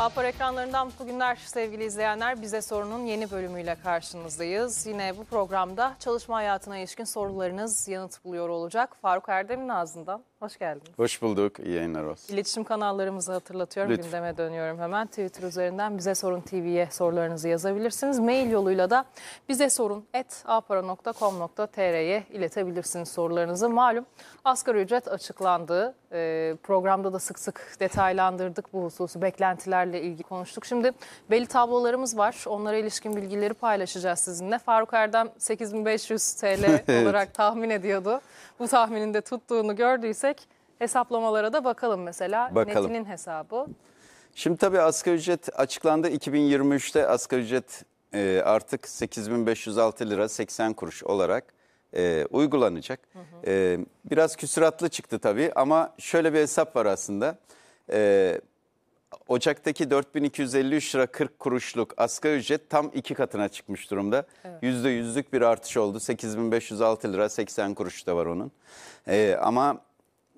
Alpar ekranlarından bugünler sevgili izleyenler bize sorunun yeni bölümüyle karşınızdayız. Yine bu programda çalışma hayatına ilişkin sorularınız yanıt buluyor olacak. Faruk Erdem'in ağzından. Hoş geldiniz. Hoş bulduk. İyi yayınlar olsun. İletişim kanallarımızı hatırlatıyorum. Lütfen. Gündeme dönüyorum hemen. Twitter üzerinden Bize Sorun TV'ye sorularınızı yazabilirsiniz. Mail yoluyla da bize sorun et apara.com.tr'ye iletebilirsiniz sorularınızı. Malum asgari ücret açıklandı. E, programda da sık sık detaylandırdık bu hususu. Beklentilerle ilgili konuştuk. Şimdi belli tablolarımız var. Onlara ilişkin bilgileri paylaşacağız sizinle. Faruk Erdem 8500 TL olarak tahmin ediyordu. Bu tahminin de tuttuğunu gördüyse hesaplamalara da bakalım mesela. Bakalım. Netin'in hesabı. Şimdi tabii asgari ücret açıklandı 2023'te asgari ücret e, artık 8506 lira 80 kuruş olarak e, uygulanacak. Hı hı. E, biraz küsuratlı çıktı tabii ama şöyle bir hesap var aslında. E, Ocak'taki 4253 lira 40 kuruşluk asgari ücret tam iki katına çıkmış durumda. Evet. %100'lük bir artış oldu. 8506 lira 80 kuruş da var onun. E, ama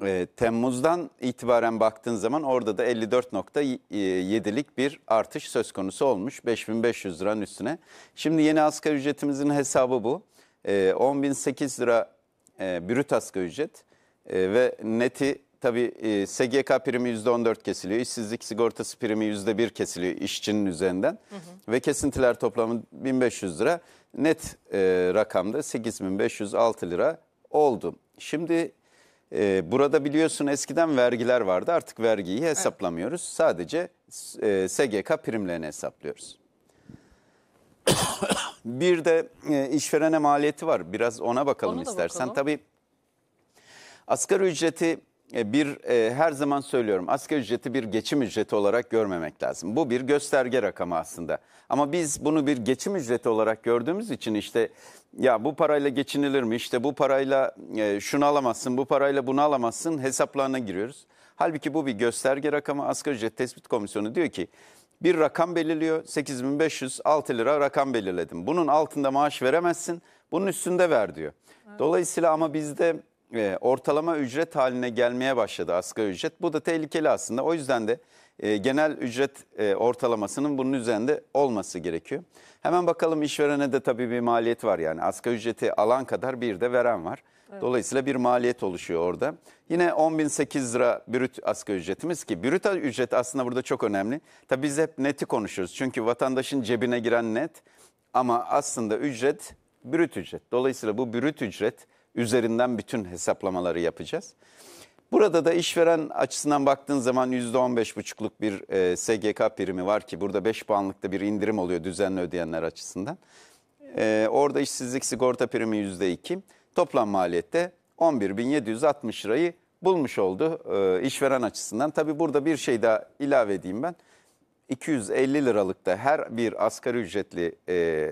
e, Temmuz'dan itibaren baktığın zaman orada da 54.7'lik bir artış söz konusu olmuş 5500 liranın üstüne. Şimdi yeni asgari ücretimizin hesabı bu. E, 10.008 lira e, brüt asgari ücret e, ve neti tabii e, SGK primi %14 kesiliyor. İşsizlik sigortası primi %1 kesiliyor işçinin üzerinden. Hı hı. Ve kesintiler toplamı 1500 lira. Net e, rakamda 8506 lira oldu. Şimdi e, burada biliyorsun eskiden vergiler vardı artık vergiyi hesaplamıyoruz. Evet. Sadece e, SGK primlerini hesaplıyoruz. bir de e, işverene maliyeti var biraz ona bakalım Onu istersen. Bakalım. Tabii asgari ücreti e, bir e, her zaman söylüyorum asgari ücreti bir geçim ücreti olarak görmemek lazım. Bu bir gösterge rakamı aslında. Ama biz bunu bir geçim ücreti olarak gördüğümüz için işte ya bu parayla geçinilir mi? işte bu parayla e, şunu alamazsın, bu parayla bunu alamazsın hesaplarına giriyoruz. Halbuki bu bir gösterge rakamı. Asgari ücret tespit komisyonu diyor ki bir rakam belirliyor. 8.500 8506 lira rakam belirledim. Bunun altında maaş veremezsin. Bunun üstünde ver diyor. Dolayısıyla ama bizde e, ortalama ücret haline gelmeye başladı asgari ücret. Bu da tehlikeli aslında. O yüzden de e, genel ücret e, ortalamasının bunun üzerinde olması gerekiyor. Hemen bakalım işverene de tabii bir maliyet var yani. Asgari ücreti alan kadar bir de veren var. Evet. Dolayısıyla bir maliyet oluşuyor orada. Yine 10.008 lira brüt asgari ücretimiz ki brüt ücret aslında burada çok önemli. Tabii biz hep neti konuşuyoruz. Çünkü vatandaşın cebine giren net ama aslında ücret brüt ücret. Dolayısıyla bu brüt ücret üzerinden bütün hesaplamaları yapacağız. Burada da işveren açısından baktığın zaman %15,5'luk bir e, SGK primi var ki burada 5 puanlıkta bir indirim oluyor düzenli ödeyenler açısından. E, orada işsizlik sigorta primi %2. Toplam maliyette 11.760 lirayı bulmuş oldu e, işveren açısından. Tabii burada bir şey daha ilave edeyim ben. 250 liralıkta her bir asgari ücretli e,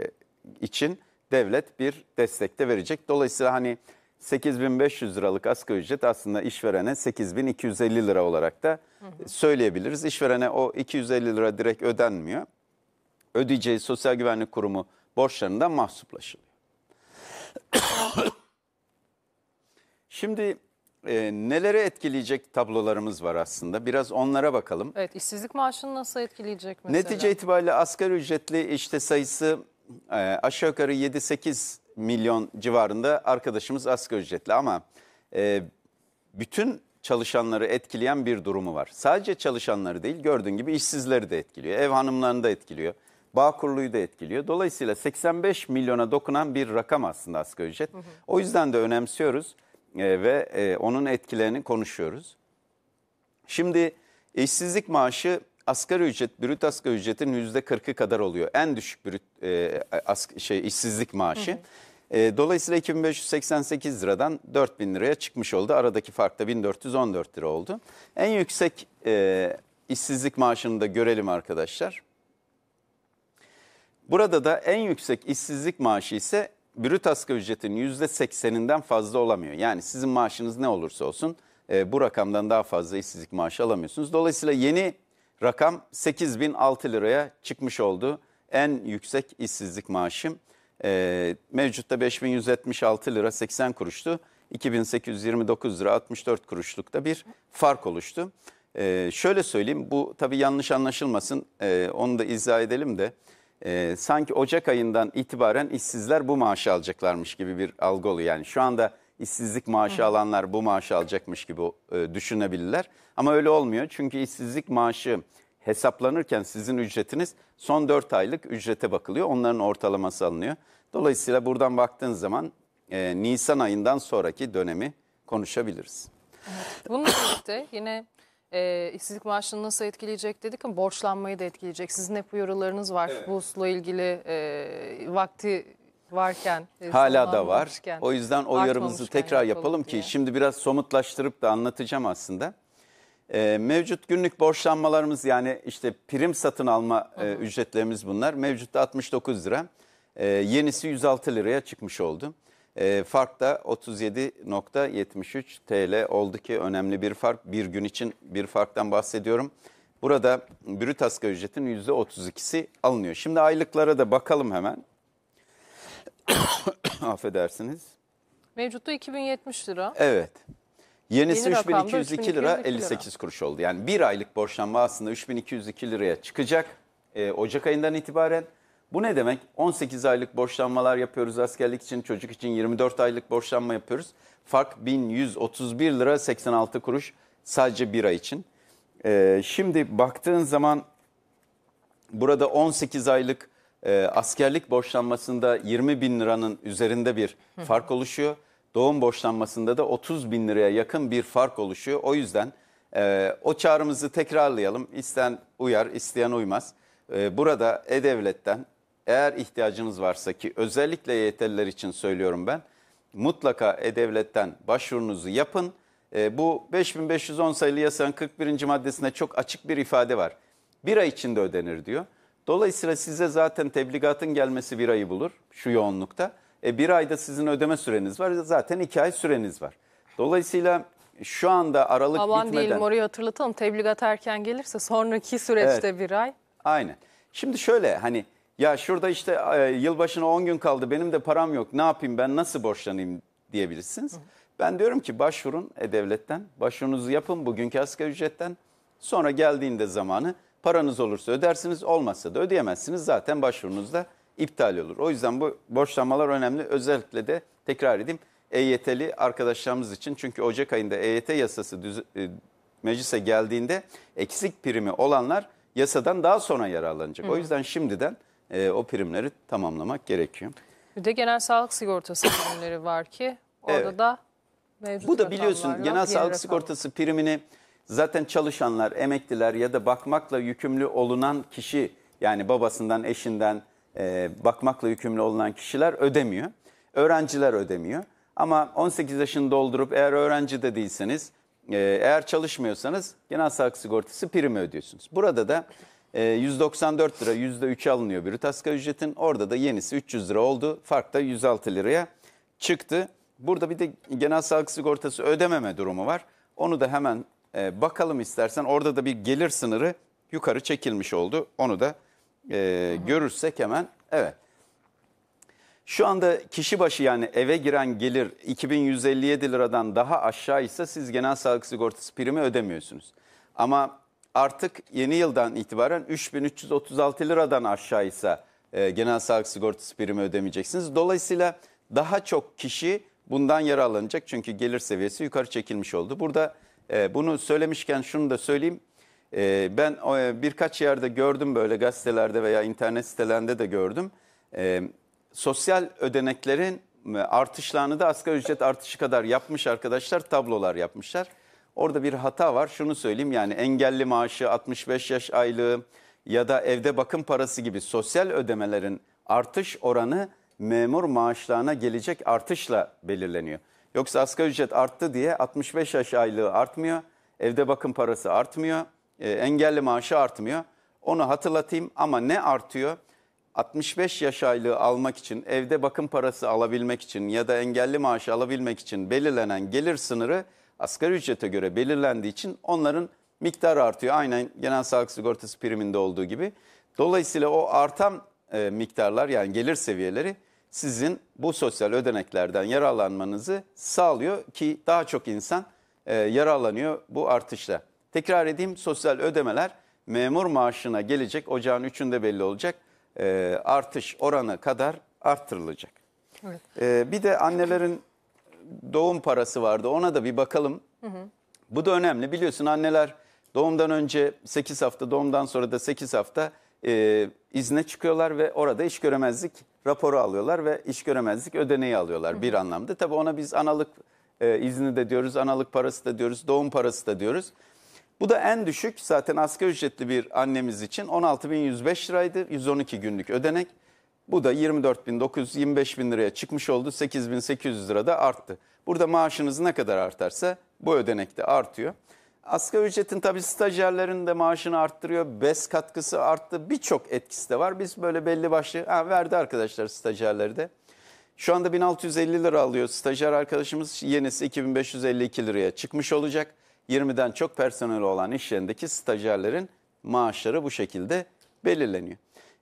için devlet bir destek de verecek. Dolayısıyla hani 8500 liralık asgari ücret aslında işverene 8250 lira olarak da söyleyebiliriz. İşverene o 250 lira direkt ödenmiyor. Ödeyeceği Sosyal Güvenlik Kurumu borçlarından mahsuplaşılıyor. Şimdi e, neleri etkileyecek tablolarımız var aslında. Biraz onlara bakalım. Evet işsizlik maaşını nasıl etkileyecek mesela? Netice itibariyle asgari ücretli işte sayısı e, aşağı yukarı 7-8 milyon civarında arkadaşımız asgari ücretli ama e, bütün çalışanları etkileyen bir durumu var. Sadece çalışanları değil gördüğün gibi işsizleri de etkiliyor, ev hanımlarını da etkiliyor, Bağkurlu'yu da etkiliyor. Dolayısıyla 85 milyona dokunan bir rakam aslında asgari ücret. Hı hı. O yüzden de önemsiyoruz e, ve e, onun etkilerini konuşuyoruz. Şimdi işsizlik maaşı asgari ücret, brüt asgari ücretin yüzde %40'ı kadar oluyor. En düşük brüt e, as, şey, işsizlik maaşı. Hı hı. E, dolayısıyla 2588 liradan 4000 liraya çıkmış oldu. Aradaki fark da 1414 lira oldu. En yüksek e, işsizlik maaşını da görelim arkadaşlar. Burada da en yüksek işsizlik maaşı ise brüt asgari ücretin %80'inden fazla olamıyor. Yani sizin maaşınız ne olursa olsun e, bu rakamdan daha fazla işsizlik maaşı alamıyorsunuz. Dolayısıyla yeni Rakam 8006 liraya çıkmış oldu. En yüksek işsizlik maaşım. E, mevcutta 5176 lira 80 kuruştu. 2829 lira 64 kuruşlukta bir fark oluştu. E, şöyle söyleyeyim bu tabii yanlış anlaşılmasın e, onu da izah edelim de. E, sanki Ocak ayından itibaren işsizler bu maaşı alacaklarmış gibi bir algı oluyor. Yani şu anda işsizlik maaşı alanlar bu maaşı alacakmış gibi e, düşünebilirler. Ama öyle olmuyor çünkü işsizlik maaşı hesaplanırken sizin ücretiniz son 4 aylık ücrete bakılıyor. Onların ortalaması alınıyor. Dolayısıyla buradan baktığınız zaman e, Nisan ayından sonraki dönemi konuşabiliriz. Evet. Bununla birlikte yine e, işsizlik maaşını nasıl etkileyecek dedik ama borçlanmayı da etkileyecek. Sizin hep uyarılarınız var evet. bu usla ilgili e, vakti varken. E, Hala da var. o yüzden o yarımızı tekrar yapalım, yapalım ki diye. şimdi biraz somutlaştırıp da anlatacağım aslında. Ee, mevcut günlük borçlanmalarımız yani işte prim satın alma E, ücretlerimiz bunlar. Mevcutta 69 lira. E, yenisi 106 liraya çıkmış oldu. E, fark da 37.73 TL oldu ki önemli bir fark. Bir gün için bir farktan bahsediyorum. Burada brüt asgari ücretin %32'si alınıyor. Şimdi aylıklara da bakalım hemen. affedersiniz. Mevcutta 2070 lira. Evet. Yenisi Yeni 3202 rakamda lira 58 kuruş oldu. Yani bir aylık borçlanma aslında 3202 liraya çıkacak e, Ocak ayından itibaren. Bu ne demek? 18 aylık borçlanmalar yapıyoruz askerlik için, çocuk için 24 aylık borçlanma yapıyoruz. Fark 1131 lira 86 kuruş sadece bir ay için. E, şimdi baktığın zaman burada 18 aylık e, askerlik borçlanmasında 20 bin liranın üzerinde bir fark oluşuyor. Doğum borçlanmasında da 30 bin liraya yakın bir fark oluşuyor. O yüzden e, o çağrımızı tekrarlayalım. İsten uyar, isteyen uymaz. E, burada E-Devlet'ten eğer ihtiyacınız varsa ki özellikle YT'liler e için söylüyorum ben. Mutlaka E-Devlet'ten başvurunuzu yapın. E, bu 5510 sayılı yasanın 41. maddesinde çok açık bir ifade var. Bir ay içinde ödenir diyor. Dolayısıyla size zaten tebligatın gelmesi bir ayı bulur şu yoğunlukta. E, bir ayda sizin ödeme süreniz var zaten iki ay süreniz var. Dolayısıyla şu anda aralık Aman bitmeden... Aman diyelim orayı hatırlatalım tebligat erken gelirse sonraki süreçte evet, bir ay. Aynen. Şimdi şöyle hani ya şurada işte e, yılbaşına 10 gün kaldı benim de param yok ne yapayım ben nasıl borçlanayım diyebilirsiniz. Hı. Ben diyorum ki başvurun e-devletten başvurunuzu yapın bugünkü asgari ücretten sonra geldiğinde zamanı Paranız olursa ödersiniz, olmazsa da ödeyemezsiniz. Zaten başvurunuz da iptal olur. O yüzden bu borçlanmalar önemli. Özellikle de tekrar edeyim EYT'li arkadaşlarımız için. Çünkü Ocak ayında EYT yasası düz, e, meclise geldiğinde eksik primi olanlar yasadan daha sonra yararlanacak. Hı. O yüzden şimdiden e, o primleri tamamlamak gerekiyor. Bir de genel sağlık sigortası primleri var ki orada evet. da mevcut Bu da biliyorsun genel sağlık sigortası primini zaten çalışanlar, emekliler ya da bakmakla yükümlü olunan kişi yani babasından, eşinden e, bakmakla yükümlü olunan kişiler ödemiyor. Öğrenciler ödemiyor. Ama 18 yaşını doldurup eğer öğrenci de değilseniz, e, eğer çalışmıyorsanız genel sağlık sigortası primi ödüyorsunuz. Burada da e, 194 lira %3'e alınıyor bir asgari ücretin. Orada da yenisi 300 lira oldu. Fark da 106 liraya çıktı. Burada bir de genel sağlık sigortası ödememe durumu var. Onu da hemen e, bakalım istersen orada da bir gelir sınırı yukarı çekilmiş oldu. Onu da e, görürsek hemen evet. Şu anda kişi başı yani eve giren gelir 2157 liradan daha aşağı ise siz genel sağlık sigortası primi ödemiyorsunuz. Ama artık yeni yıldan itibaren 3336 liradan aşağı ise e, genel sağlık sigortası primi ödemeyeceksiniz. Dolayısıyla daha çok kişi bundan yararlanacak çünkü gelir seviyesi yukarı çekilmiş oldu. Burada ee, bunu söylemişken şunu da söyleyeyim. Ee, ben e, birkaç yerde gördüm böyle gazetelerde veya internet sitelerinde de gördüm. Ee, sosyal ödeneklerin e, artışlarını da asgari ücret artışı kadar yapmış arkadaşlar tablolar yapmışlar. Orada bir hata var şunu söyleyeyim yani engelli maaşı 65 yaş aylığı ya da evde bakım parası gibi sosyal ödemelerin artış oranı memur maaşlarına gelecek artışla belirleniyor. Yoksa asgari ücret arttı diye 65 yaş aylığı artmıyor, evde bakım parası artmıyor, e, engelli maaşı artmıyor. Onu hatırlatayım ama ne artıyor? 65 yaş aylığı almak için, evde bakım parası alabilmek için ya da engelli maaşı alabilmek için belirlenen gelir sınırı asgari ücrete göre belirlendiği için onların miktarı artıyor. Aynen genel sağlık sigortası priminde olduğu gibi. Dolayısıyla o artan e, miktarlar yani gelir seviyeleri sizin bu sosyal ödeneklerden yararlanmanızı sağlıyor ki daha çok insan e, yararlanıyor bu artışla. Tekrar edeyim sosyal ödemeler memur maaşına gelecek ocağın 3'ünde belli olacak e, artış oranı kadar arttırılacak. Evet. E, bir de annelerin doğum parası vardı ona da bir bakalım. Hı hı. Bu da önemli biliyorsun anneler doğumdan önce 8 hafta doğumdan sonra da 8 hafta e, izne çıkıyorlar ve orada iş göremezlik raporu alıyorlar ve iş göremezlik ödeneği alıyorlar bir anlamda. Tabii ona biz analık e, izni de diyoruz, analık parası da diyoruz, doğum parası da diyoruz. Bu da en düşük zaten asgari ücretli bir annemiz için 16.105 liraydı 112 günlük ödenek. Bu da 24.925 bin liraya çıkmış oldu 8.800 lirada arttı. Burada maaşınız ne kadar artarsa bu ödenek de artıyor. Asgari ücretin tabii stajyerlerin de maaşını arttırıyor. BES katkısı arttı. Birçok etkisi de var. Biz böyle belli başlı ha, verdi arkadaşlar stajyerleri de. Şu anda 1650 lira alıyor stajyer arkadaşımız. Yenisi 2552 liraya çıkmış olacak. 20'den çok personel olan iş yerindeki stajyerlerin maaşları bu şekilde belirleniyor.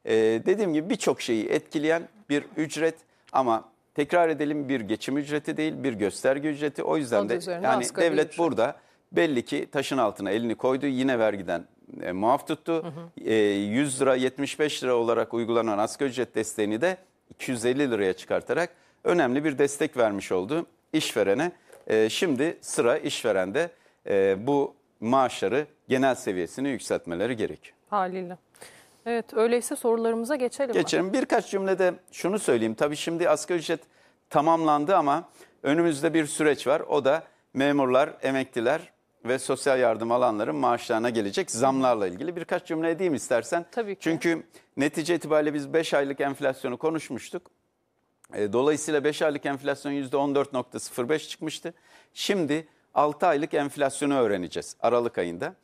Ee, dediğim gibi birçok şeyi etkileyen bir ücret ama tekrar edelim bir geçim ücreti değil bir gösterge ücreti. O yüzden Adı de yani devlet ücret. burada Belli ki taşın altına elini koydu yine vergiden e, muaf tuttu. Hı hı. E, 100 lira 75 lira olarak uygulanan asgari ücret desteğini de 250 liraya çıkartarak önemli bir destek vermiş oldu işverene. E, şimdi sıra işverende e, bu maaşları genel seviyesini yükseltmeleri gerek. Haliyle. Evet öyleyse sorularımıza geçelim. Geçelim. Bak. Birkaç cümlede şunu söyleyeyim. Tabii şimdi asgari ücret tamamlandı ama önümüzde bir süreç var. O da memurlar, emekliler ve sosyal yardım alanların maaşlarına gelecek zamlarla ilgili birkaç cümle edeyim istersen. Tabii ki. Çünkü netice itibariyle biz 5 aylık enflasyonu konuşmuştuk. E, dolayısıyla 5 aylık enflasyon %14.05 çıkmıştı. Şimdi 6 aylık enflasyonu öğreneceğiz Aralık ayında.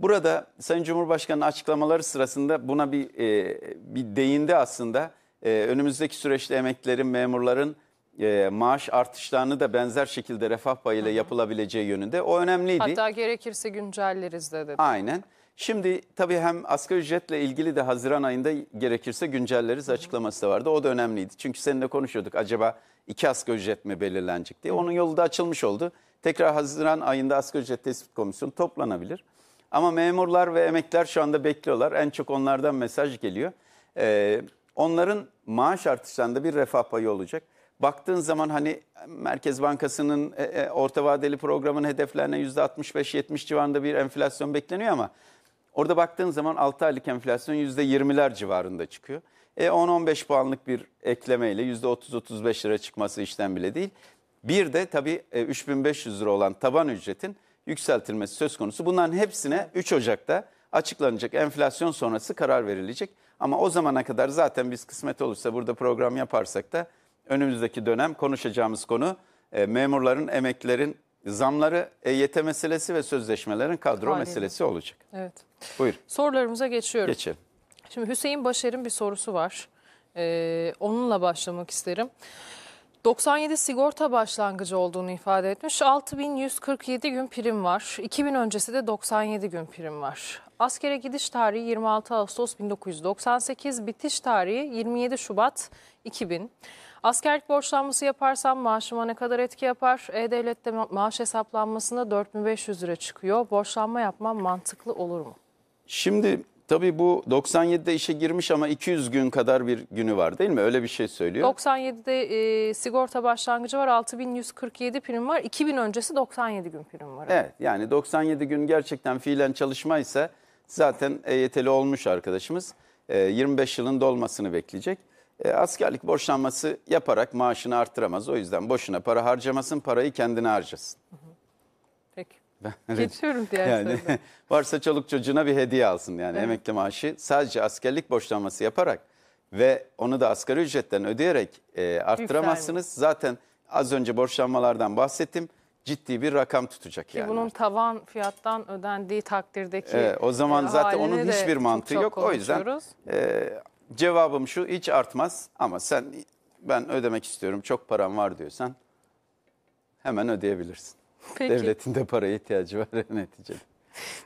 Burada Sayın Cumhurbaşkanı'nın açıklamaları sırasında buna bir, e, bir değindi aslında. E, önümüzdeki süreçte emeklilerin, memurların e, maaş artışlarını da benzer şekilde refah payıyla yapılabileceği yönünde o önemliydi. Hatta gerekirse güncelleriz de dedi. Aynen. Şimdi tabii hem asgari ücretle ilgili de Haziran ayında gerekirse güncelleriz açıklaması da vardı. O da önemliydi. Çünkü seninle konuşuyorduk acaba iki asgari ücret mi belirlenecek diye. Onun yolu da açılmış oldu. Tekrar Haziran ayında asgari ücret tespit komisyonu toplanabilir. Ama memurlar ve emekliler şu anda bekliyorlar. En çok onlardan mesaj geliyor. Ee, onların maaş artışlarında bir refah payı olacak baktığın zaman hani Merkez Bankası'nın e, e orta vadeli programın hedeflerine %65-70 civarında bir enflasyon bekleniyor ama orada baktığın zaman 6 aylık enflasyon %20'ler civarında çıkıyor. E 10-15 puanlık bir eklemeyle %30-35 lira çıkması işten bile değil. Bir de tabii 3500 e, lira olan taban ücretin yükseltilmesi söz konusu. Bunların hepsine 3 Ocak'ta açıklanacak enflasyon sonrası karar verilecek. Ama o zamana kadar zaten biz kısmet olursa burada program yaparsak da önümüzdeki dönem konuşacağımız konu e, memurların, emeklilerin zamları, EYT meselesi ve sözleşmelerin kadro Haliyle. meselesi olacak. Evet. Buyur. Sorularımıza geçiyorum. Geçelim. Şimdi Hüseyin Başer'in bir sorusu var. Ee, onunla başlamak isterim. 97 sigorta başlangıcı olduğunu ifade etmiş. 6147 gün prim var. 2000 öncesi de 97 gün prim var. Askere gidiş tarihi 26 Ağustos 1998, bitiş tarihi 27 Şubat 2000. Askerlik borçlanması yaparsam maaşıma ne kadar etki yapar? E-Devlet'te maaş hesaplanmasında 4500 lira çıkıyor. Borçlanma yapmam mantıklı olur mu? Şimdi tabii bu 97'de işe girmiş ama 200 gün kadar bir günü var değil mi? Öyle bir şey söylüyor. 97'de e, sigorta başlangıcı var 6147 prim var. 2000 öncesi 97 gün prim var. Evet yani 97 gün gerçekten fiilen ise zaten EYT'li olmuş arkadaşımız. E, 25 yılın dolmasını bekleyecek. E, askerlik borçlanması yaparak maaşını artıramaz. O yüzden boşuna para harcamasın, parayı kendine harcasın. Peki. Ben, Geçiyorum diğer yani, soruda. Varsa çoluk çocuğuna bir hediye alsın yani evet. emekli maaşı. Sadece askerlik borçlanması yaparak ve onu da asgari ücretten ödeyerek e, arttıramazsınız. Yükselmiş. Zaten az önce borçlanmalardan bahsettim ciddi bir rakam tutacak Ki yani. Bunun tavan fiyattan ödendiği takdirdeki e, O zaman e, zaten onun hiçbir mantığı yok. o yüzden e, Cevabım şu hiç artmaz ama sen ben ödemek istiyorum çok param var diyorsan hemen ödeyebilirsin. Peki. Devletin de paraya ihtiyacı var neticede.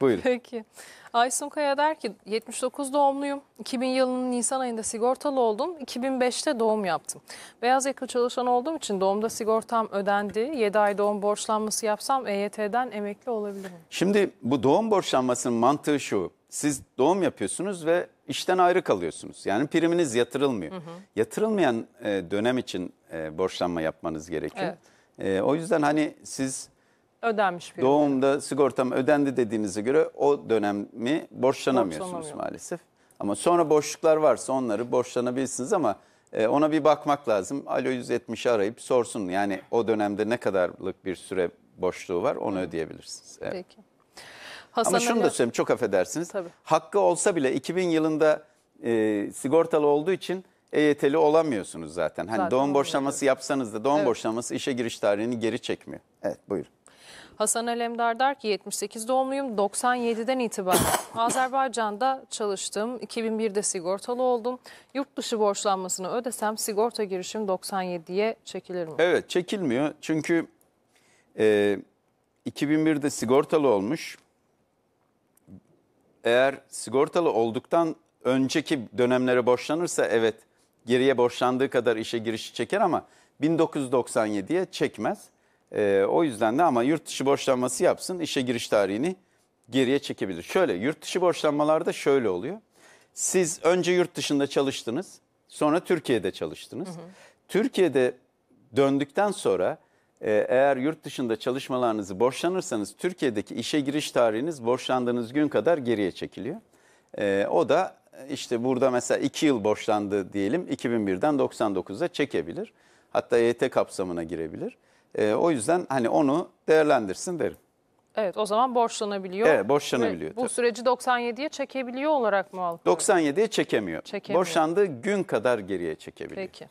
Buyurun. Peki. Aysun Kaya der ki 79 doğumluyum. 2000 yılının Nisan ayında sigortalı oldum. 2005'te doğum yaptım. Beyaz yakalı çalışan olduğum için doğumda sigortam ödendi. 7 ay doğum borçlanması yapsam EYT'den emekli olabilirim. Şimdi bu doğum borçlanmasının mantığı şu. Siz doğum yapıyorsunuz ve işten ayrı kalıyorsunuz. Yani priminiz yatırılmıyor. Hı hı. Yatırılmayan e, dönem için e, borçlanma yapmanız gerekiyor. Evet. E, o yüzden hani siz Ödenmiş bir Doğumda sigortam ödendi dediğinize göre o dönemi borçlanamıyorsunuz maalesef. Ama sonra boşluklar varsa onları borçlanabilirsiniz ama e, ona bir bakmak lazım. Alo 170'i arayıp sorsun yani o dönemde ne kadarlık bir süre boşluğu var onu ödeyebilirsiniz. Evet. Peki. Hasan Ama şunu da söyleyeyim çok affedersiniz. Tabii. Hakkı olsa bile 2000 yılında e, sigortalı olduğu için EYT'li olamıyorsunuz zaten. Hani Zaten doğum borçlaması yapsanız da doğum borçlaması işe giriş tarihini geri çekmiyor. Evet buyurun. Hasan Alemdar der ki 78 doğumluyum 97'den itibaren Azerbaycan'da çalıştım 2001'de sigortalı oldum. Yurt dışı borçlanmasını ödesem sigorta girişim 97'ye çekilir mi? Evet çekilmiyor çünkü e, 2001'de sigortalı olmuş. Eğer sigortalı olduktan önceki dönemlere borçlanırsa evet geriye borçlandığı kadar işe girişi çeker ama 1997'ye çekmez. E, o yüzden de ama yurt dışı borçlanması yapsın işe giriş tarihini geriye çekebilir. Şöyle yurt dışı borçlanmalarda şöyle oluyor. Siz önce yurt dışında çalıştınız sonra Türkiye'de çalıştınız. Hı hı. Türkiye'de döndükten sonra e, eğer yurt dışında çalışmalarınızı borçlanırsanız Türkiye'deki işe giriş tarihiniz borçlandığınız gün kadar geriye çekiliyor. E, o da e, işte burada mesela 2 yıl borçlandı diyelim 2001'den 99'a çekebilir. Hatta EYT kapsamına girebilir. E, o yüzden hani onu değerlendirsin derim. Evet o zaman borçlanabiliyor. Evet borçlanabiliyor. Ve bu süreci 97'ye çekebiliyor olarak mı algılıyor? 97'ye çekemiyor. çekemiyor. Borçlandığı gün kadar geriye çekebiliyor. Peki.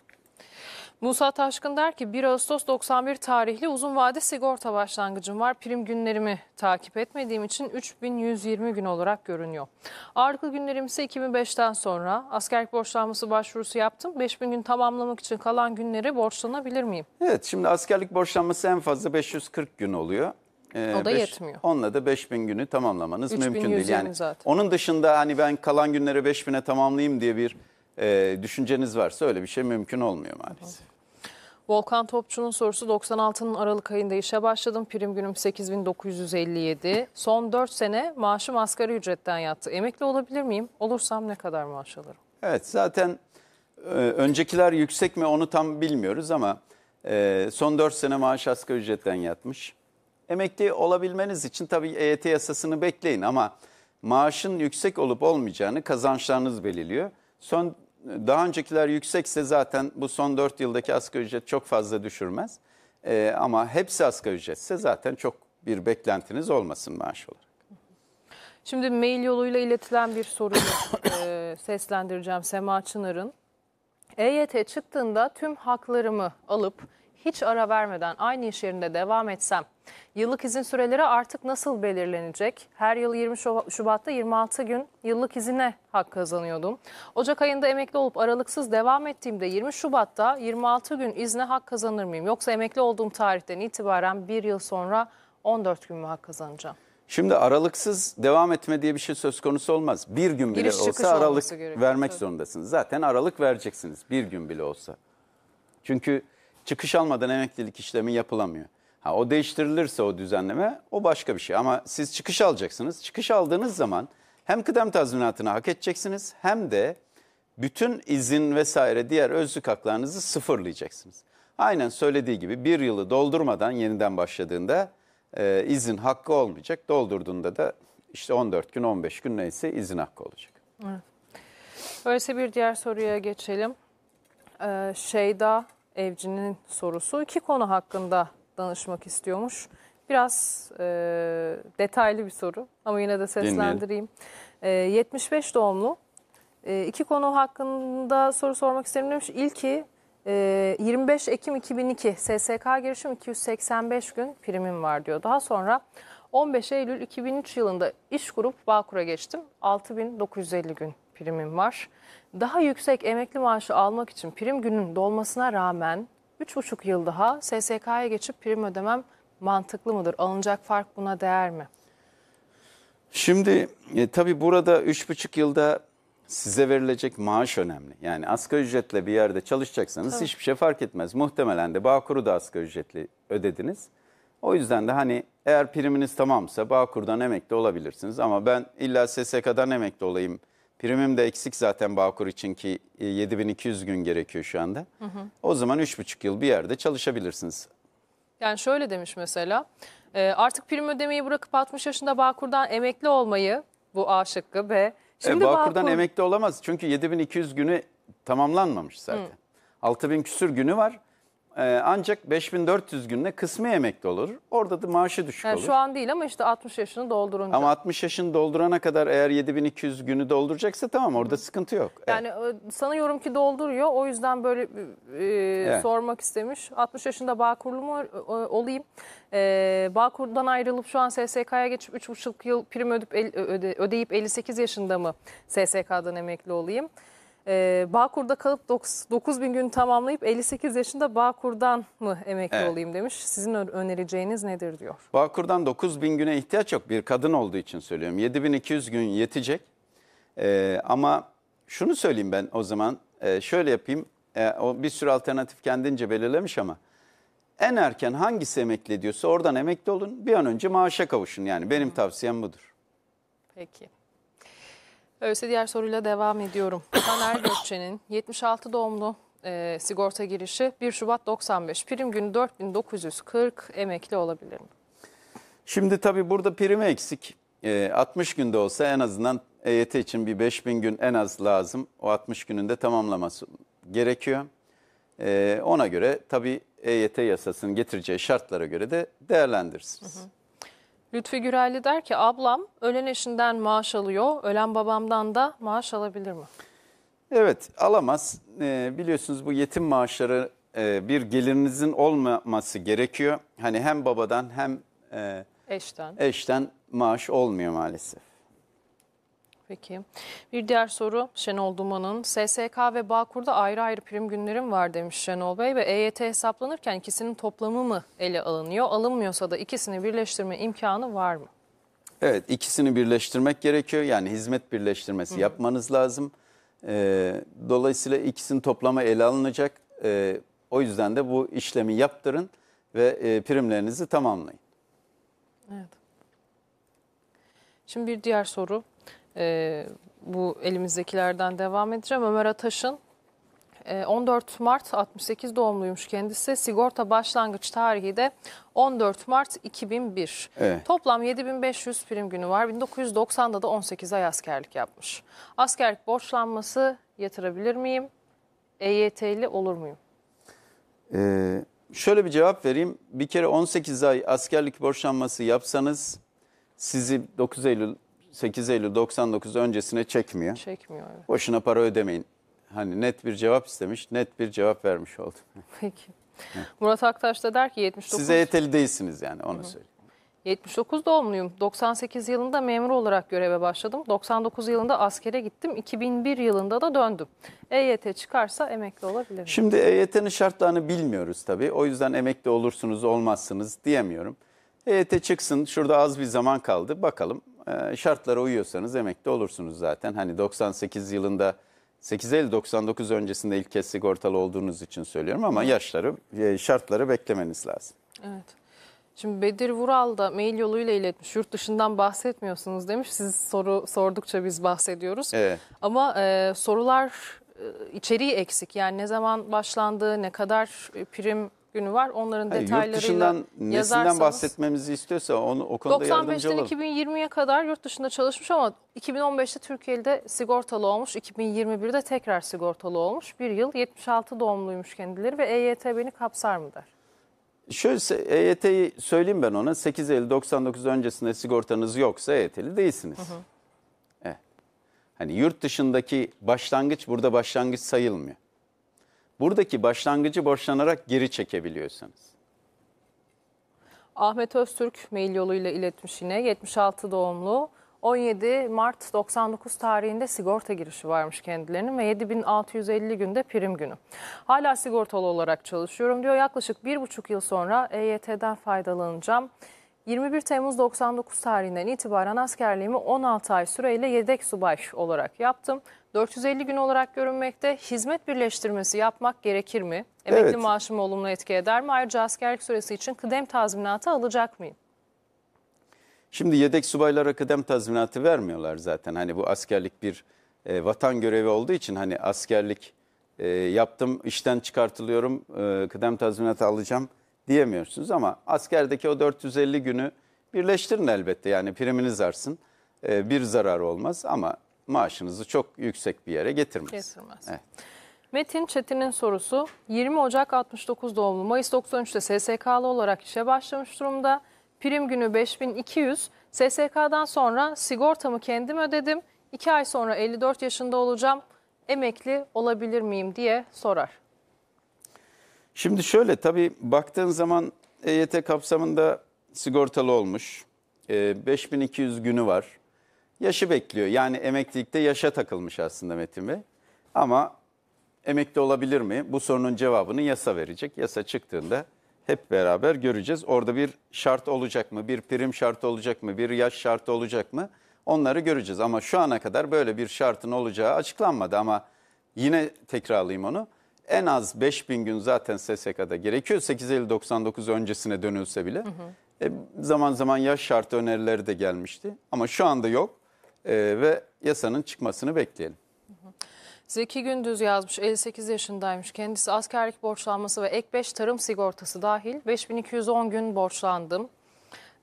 Musa Taşkın der ki 1 Ağustos 91 tarihli uzun vade sigorta başlangıcım var. Prim günlerimi takip etmediğim için 3120 gün olarak görünüyor. Ağırlıklı günlerim ise 2005'ten sonra askerlik borçlanması başvurusu yaptım. 5000 gün tamamlamak için kalan günleri borçlanabilir miyim? Evet şimdi askerlik borçlanması en fazla 540 gün oluyor. Ee, o da beş, yetmiyor. Onunla da 5000 günü tamamlamanız mümkün değil. Yani zaten. onun dışında hani ben kalan günleri 5000'e tamamlayayım diye bir e, düşünceniz varsa öyle bir şey mümkün olmuyor maalesef. Volkan Topçu'nun sorusu 96'nın Aralık ayında işe başladım. Prim günüm 8957. Son 4 sene maaşım asgari ücretten yattı. Emekli olabilir miyim? Olursam ne kadar maaş alırım? Evet zaten e, öncekiler yüksek mi onu tam bilmiyoruz ama e, son 4 sene maaş asgari ücretten yatmış. Emekli olabilmeniz için tabii EYT yasasını bekleyin ama maaşın yüksek olup olmayacağını kazançlarınız belirliyor. Son daha öncekiler yüksekse zaten bu son 4 yıldaki asgari ücret çok fazla düşürmez. E, ama hepsi asgari ücretse zaten çok bir beklentiniz olmasın maaş olarak. Şimdi mail yoluyla iletilen bir soruyu e, seslendireceğim Sema Çınar'ın. EYT çıktığında tüm haklarımı alıp hiç ara vermeden aynı iş yerinde devam etsem Yıllık izin süreleri artık nasıl belirlenecek? Her yıl 20 Şubat'ta 26 gün yıllık izine hak kazanıyordum. Ocak ayında emekli olup aralıksız devam ettiğimde 20 Şubat'ta 26 gün izne hak kazanır mıyım? Yoksa emekli olduğum tarihten itibaren bir yıl sonra 14 gün mü hak kazanacağım? Şimdi aralıksız devam etme diye bir şey söz konusu olmaz. Bir gün bile Giriş, olsa aralık vermek tabii. zorundasınız. Zaten aralık vereceksiniz bir gün bile olsa. Çünkü çıkış almadan emeklilik işlemi yapılamıyor. Ha, o değiştirilirse o düzenleme o başka bir şey. Ama siz çıkış alacaksınız. Çıkış aldığınız zaman hem kıdem tazminatını hak edeceksiniz hem de bütün izin vesaire diğer özlük haklarınızı sıfırlayacaksınız. Aynen söylediği gibi bir yılı doldurmadan yeniden başladığında e, izin hakkı olmayacak. Doldurduğunda da işte 14 gün 15 gün neyse izin hakkı olacak. Evet. Öyleyse bir diğer soruya geçelim. Ee, Şeyda Evci'nin sorusu iki konu hakkında danışmak istiyormuş. Biraz e, detaylı bir soru ama yine de seslendireyim. E, 75 doğumlu. E, iki konu hakkında soru sormak isterim demiş. İlki e, 25 Ekim 2002 SSK girişim 285 gün primim var diyor. Daha sonra 15 Eylül 2003 yılında iş kurup Bağkur'a geçtim. 6950 gün primim var. Daha yüksek emekli maaşı almak için prim günün dolmasına rağmen 3,5 yıl daha SSK'ya geçip prim ödemem mantıklı mıdır? Alınacak fark buna değer mi? Şimdi e, tabii burada 3,5 yılda size verilecek maaş önemli. Yani asgari ücretle bir yerde çalışacaksanız tabii. hiçbir şey fark etmez. Muhtemelen de Bağkur'u da asgari ücretli ödediniz. O yüzden de hani eğer priminiz tamamsa Bağkur'dan emekli olabilirsiniz. Ama ben illa SSK'dan emekli olayım Primim de eksik zaten Bağkur için ki 7200 e, gün gerekiyor şu anda. Hı hı. O zaman 3,5 yıl bir yerde çalışabilirsiniz. Yani şöyle demiş mesela e, artık prim ödemeyi bırakıp 60 yaşında Bağkur'dan emekli olmayı bu A şıkkı B. E, Şimdi e, Bağkur'dan Bağkur... emekli olamaz çünkü 7200 günü tamamlanmamış zaten. Hı. 6000 küsür günü var. Ee, ancak 5400 günde kısmi emekli olur. Orada da maaşı düşük yani olur. Şu an değil ama işte 60 yaşını doldurunca. Ama 60 yaşını doldurana kadar eğer 7200 günü dolduracaksa tamam orada Hı. sıkıntı yok. Yani evet. sanıyorum ki dolduruyor. O yüzden böyle e, evet. sormak istemiş. 60 yaşında bağ kurulumu e, olayım? E, Bağkur'dan ayrılıp şu an SSK'ya geçip 3,5 yıl prim ödeyip, ödeyip 58 yaşında mı SSK'dan emekli olayım? Ee, Bağkur'da kalıp 9 bin gün tamamlayıp 58 yaşında Bağkur'dan mı emekli Evet. olayım demiş. Sizin önereceğiniz nedir diyor. Bağkur'dan 9 bin güne ihtiyaç yok bir kadın olduğu için söylüyorum. 7200 gün yetecek. Ee, ama şunu söyleyeyim ben o zaman. Ee, şöyle yapayım. Ee, o bir sürü alternatif kendince belirlemiş ama. En erken hangisi emekli diyorsa oradan emekli olun. Bir an önce maaşa kavuşun yani. Benim tavsiyem budur. Peki. Öyleyse diğer soruyla devam ediyorum. Taner Gökçe'nin 76 doğumlu e, sigorta girişi 1 Şubat 95 prim günü 4940 emekli olabilir mi? Şimdi tabii burada prim eksik. E, 60 günde olsa en azından EYT için bir 5000 gün en az lazım. O 60 gününde tamamlaması gerekiyor. E, ona göre tabii EYT yasasının getireceği şartlara göre de değerlendirirsiniz. Hı hı. Lütfi Gürelli der ki ablam ölen eşinden maaş alıyor, ölen babamdan da maaş alabilir mi? Evet alamaz. Ee, biliyorsunuz bu yetim maaşları e, bir gelirinizin olmaması gerekiyor. Hani hem babadan hem e, eşten. eşten maaş olmuyor maalesef. Peki. Bir diğer soru Şenol Duman'ın. SSK ve Bağkur'da ayrı ayrı prim günlerim var demiş Şenol Bey ve EYT hesaplanırken ikisinin toplamı mı ele alınıyor? Alınmıyorsa da ikisini birleştirme imkanı var mı? Evet ikisini birleştirmek gerekiyor. Yani hizmet birleştirmesi Hı. yapmanız lazım. Ee, dolayısıyla ikisinin toplama ele alınacak. Ee, o yüzden de bu işlemi yaptırın ve e, primlerinizi tamamlayın. Evet. Şimdi bir diğer soru e, bu elimizdekilerden devam edeceğim. Ömer Ataş'ın 14 e, Mart 68 doğumluymuş kendisi. Sigorta başlangıç tarihi de 14 Mart 2001. Evet. Toplam 7500 prim günü var. 1990'da da 18 ay askerlik yapmış. Askerlik borçlanması yatırabilir miyim? EYT'li olur muyum? Ee, şöyle bir cevap vereyim. Bir kere 18 ay askerlik borçlanması yapsanız sizi 9 Eylül 8 Eylül 99 öncesine çekmiyor. Çekmiyor. Evet. Boşuna para ödemeyin. Hani net bir cevap istemiş, net bir cevap vermiş oldum. Peki. Murat Aktaş da der ki 79... Size yeteli değilsiniz yani onu Hı. söyleyeyim. 79 doğumluyum. 98 yılında memur olarak göreve başladım. 99 yılında askere gittim. 2001 yılında da döndüm. EYT çıkarsa emekli olabilirim. Şimdi EYT'nin şartlarını bilmiyoruz tabii. O yüzden emekli olursunuz olmazsınız diyemiyorum. EYT çıksın şurada az bir zaman kaldı. Bakalım ee, şartlara uyuyorsanız emekli olursunuz zaten. Hani 98 yılında 8.50-99 öncesinde ilk kez sigortalı olduğunuz için söylüyorum ama yaşları, e, şartları beklemeniz lazım. Evet. Şimdi Bedir Vural da mail yoluyla iletmiş. Yurt dışından bahsetmiyorsunuz demiş. Siz soru sordukça biz bahsediyoruz. Evet. Ama e, sorular e, içeriği eksik. Yani ne zaman başlandığı, ne kadar e, prim günü var. Onların detaylarıyla yurt dışından nesinden bahsetmemizi istiyorsa onu, o konuda yardımcı olalım. 95'ten 2020'ye kadar yurt dışında çalışmış ama 2015'te Türkiye'de sigortalı olmuş. 2021'de tekrar sigortalı olmuş. Bir yıl 76 doğumluymuş kendileri ve EYT beni kapsar mı der? Şöyle EYT'yi e söyleyeyim ben ona. 8 Eylül 99 öncesinde sigortanız yoksa EYT'li değilsiniz. Hı hı. Evet. Eh. Hani yurt dışındaki başlangıç burada başlangıç sayılmıyor buradaki başlangıcı borçlanarak geri çekebiliyorsanız. Ahmet Öztürk mail yoluyla iletmiş yine 76 doğumlu 17 Mart 99 tarihinde sigorta girişi varmış kendilerinin ve 7650 günde prim günü. Hala sigortalı olarak çalışıyorum diyor. Yaklaşık bir buçuk yıl sonra EYT'den faydalanacağım. 21 Temmuz 99 tarihinden itibaren askerliğimi 16 ay süreyle yedek subay olarak yaptım. 450 gün olarak görünmekte. Hizmet birleştirmesi yapmak gerekir mi? Emekli evet. maaşımı olumlu etki eder mi? Ayrıca askerlik süresi için kıdem tazminatı alacak mıyım? Şimdi yedek subaylara kıdem tazminatı vermiyorlar zaten. Hani bu askerlik bir e, vatan görevi olduğu için hani askerlik e, yaptım, işten çıkartılıyorum, e, kıdem tazminatı alacağım diyemiyorsunuz. Ama askerdeki o 450 günü birleştirin elbette yani priminiz artsın. E, bir zarar olmaz ama maaşınızı çok yüksek bir yere getirmez. Getirmez. Evet. Metin Çetin'in sorusu 20 Ocak 69 doğumlu Mayıs 93'te SSK'lı olarak işe başlamış durumda. Prim günü 5200. SSK'dan sonra sigortamı kendim ödedim. 2 ay sonra 54 yaşında olacağım. Emekli olabilir miyim diye sorar. Şimdi şöyle tabii baktığın zaman EYT kapsamında sigortalı olmuş. 5200 e, günü var yaşı bekliyor. Yani emeklilikte yaşa takılmış aslında Metin Bey. Ama emekli olabilir mi? Bu sorunun cevabını yasa verecek. Yasa çıktığında hep beraber göreceğiz. Orada bir şart olacak mı? Bir prim şartı olacak mı? Bir yaş şartı olacak mı? Onları göreceğiz. Ama şu ana kadar böyle bir şartın olacağı açıklanmadı ama yine tekrarlayayım onu. En az 5000 gün zaten SSK'da gerekiyor. 8 Eylül 99 öncesine dönülse bile. Hı hı. E, zaman zaman yaş şartı önerileri de gelmişti. Ama şu anda yok. Ee, ve yasanın çıkmasını bekleyelim. Zeki Gündüz yazmış 58 yaşındaymış. Kendisi askerlik borçlanması ve ek 5 tarım sigortası dahil 5210 gün borçlandım.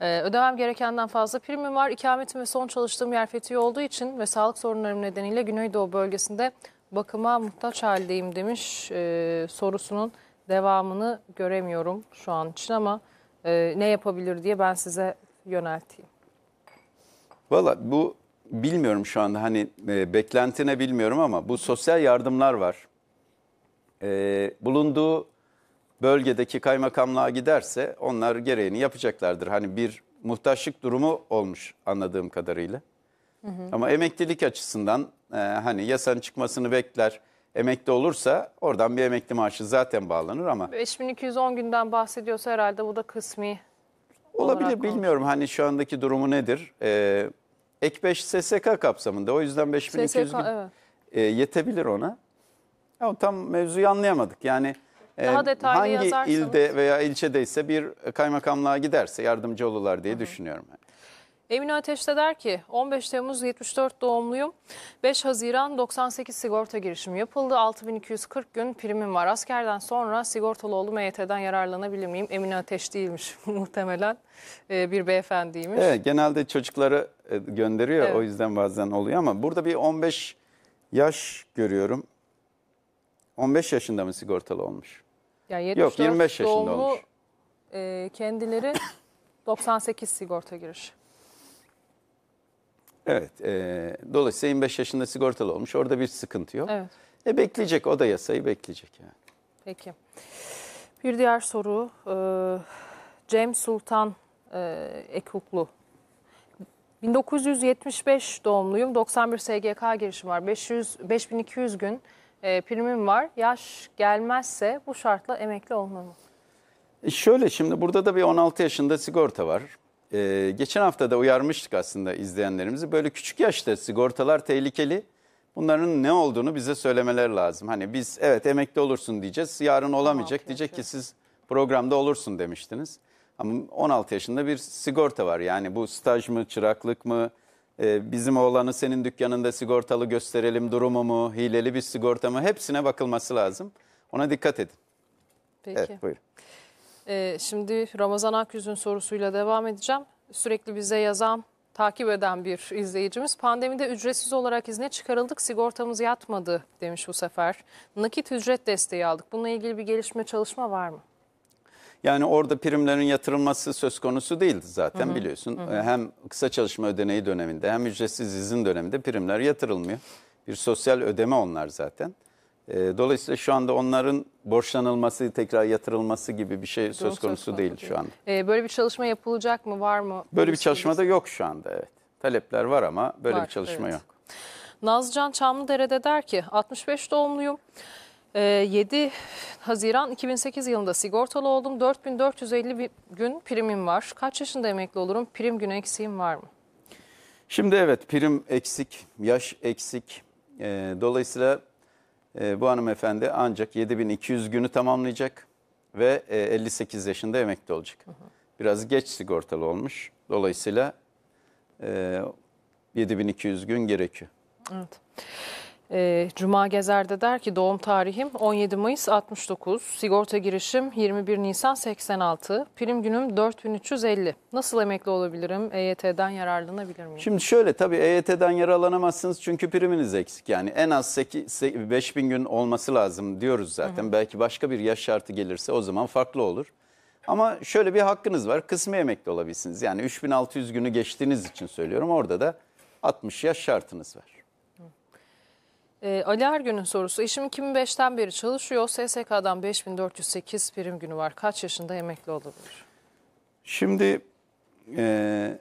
Ee, ödemem gerekenden fazla primim var. İkametim ve son çalıştığım yer Fethiye olduğu için ve sağlık sorunlarım nedeniyle Güneydoğu bölgesinde bakıma muhtaç haldeyim demiş. Ee, sorusunun devamını göremiyorum şu an için ama e, ne yapabilir diye ben size yönelteyim. Valla bu bilmiyorum şu anda hani e, beklentine bilmiyorum ama bu sosyal yardımlar var. E, bulunduğu bölgedeki kaymakamlığa giderse onlar gereğini yapacaklardır. Hani bir muhtaçlık durumu olmuş anladığım kadarıyla. Hı hı. Ama emeklilik açısından e, hani yasanın çıkmasını bekler emekli olursa oradan bir emekli maaşı zaten bağlanır ama. 5210 günden bahsediyorsa herhalde bu da kısmi. Olabilir bilmiyorum olur. hani şu andaki durumu nedir? Ee, Ek 5 SSK kapsamında o yüzden 5200 SSK, gün evet. e, yetebilir ona. Ama tam mevzuyu anlayamadık. Yani e, Daha detaylı hangi yazarsanız. ilde veya ilçedeyse bir kaymakamlığa giderse yardımcı olurlar diye Hı -hı. düşünüyorum. Yani. Emine Ateş de der ki 15 Temmuz 74 doğumluyum. 5 Haziran 98 sigorta girişim yapıldı. 6240 gün primim var. Askerden sonra sigortalı oldum EYT'den yararlanabilir miyim? Emine Ateş değilmiş muhtemelen ee, bir beyefendiymiş. Evet genelde çocukları e, gönderiyor evet. o yüzden bazen oluyor ama burada bir 15 yaş görüyorum. 15 yaşında mı sigortalı olmuş? Yani 74 Yok 25 yaşında olmuş. E, kendileri 98 sigorta giriş. Evet. E, dolayısıyla 25 yaşında sigortalı olmuş. Orada bir sıkıntı yok. Evet. E, bekleyecek. O da yasayı bekleyecek. Yani. Peki. Bir diğer soru. E, Cem Sultan e, Ekuklu. 1975 doğumluyum. 91 SGK girişim var. 500, 5200 gün e, primim var. Yaş gelmezse bu şartla emekli olmam mı? E şöyle şimdi burada da bir 16 yaşında sigorta var. Ee, geçen hafta da uyarmıştık aslında izleyenlerimizi. Böyle küçük yaşta sigortalar tehlikeli. Bunların ne olduğunu bize söylemeler lazım. Hani biz evet emekli olursun diyeceğiz. Yarın olamayacak. Diyecek ki siz programda olursun demiştiniz. Ama 16 yaşında bir sigorta var. Yani bu staj mı, çıraklık mı, e, bizim oğlanı senin dükkanında sigortalı gösterelim durumu mu, hileli bir sigorta mı hepsine bakılması lazım. Ona dikkat edin. Peki. Evet buyurun. Ee, şimdi Ramazan Akyüz'ün sorusuyla devam edeceğim. Sürekli bize yazan, takip eden bir izleyicimiz. Pandemide ücretsiz olarak izne çıkarıldık, sigortamız yatmadı demiş bu sefer. Nakit ücret desteği aldık. Bununla ilgili bir gelişme çalışma var mı? Yani orada primlerin yatırılması söz konusu değildi zaten hı hı, biliyorsun. Hı. Ee, hem kısa çalışma ödeneği döneminde hem ücretsiz izin döneminde primler yatırılmıyor. Bir sosyal ödeme onlar zaten. E, dolayısıyla şu anda onların borçlanılması, tekrar yatırılması gibi bir şey söz konusu değil konusu. şu anda. E, böyle bir çalışma yapılacak mı, var mı? Böyle bir çalışma da yok şu anda evet. Talepler var ama böyle var, bir çalışma evet. yok. Nazcan Çamlıdere'de der ki 65 doğumluyum. 7 ee, Haziran 2008 yılında sigortalı oldum. 4450 gün primim var. Kaç yaşında emekli olurum? Prim günü eksiğim var mı? Şimdi evet prim eksik, yaş eksik. Dolayısıyla ee, bu hanımefendi ancak 7200 günü tamamlayacak ve 58 e, yaşında emekli olacak. Biraz geç sigortalı olmuş. Dolayısıyla 7200 e, gün gerekiyor. Evet. E, Cuma Gezer'de der ki doğum tarihim 17 Mayıs 69, sigorta girişim 21 Nisan 86, prim günüm 4350. Nasıl emekli olabilirim? EYT'den yararlanabilir miyim? Şimdi şöyle tabii EYT'den yararlanamazsınız çünkü priminiz eksik. Yani en az 8, 8, 5000 gün olması lazım diyoruz zaten. Hı hı. Belki başka bir yaş şartı gelirse o zaman farklı olur. Ama şöyle bir hakkınız var. Kısmi emekli olabilirsiniz. Yani 3600 günü geçtiğiniz için söylüyorum. Orada da 60 yaş şartınız var. E, Ali Ergün'ün sorusu eşim 2005'ten beri çalışıyor. SSK'dan 5408 prim günü var. Kaç yaşında emekli olabilir? Şimdi e,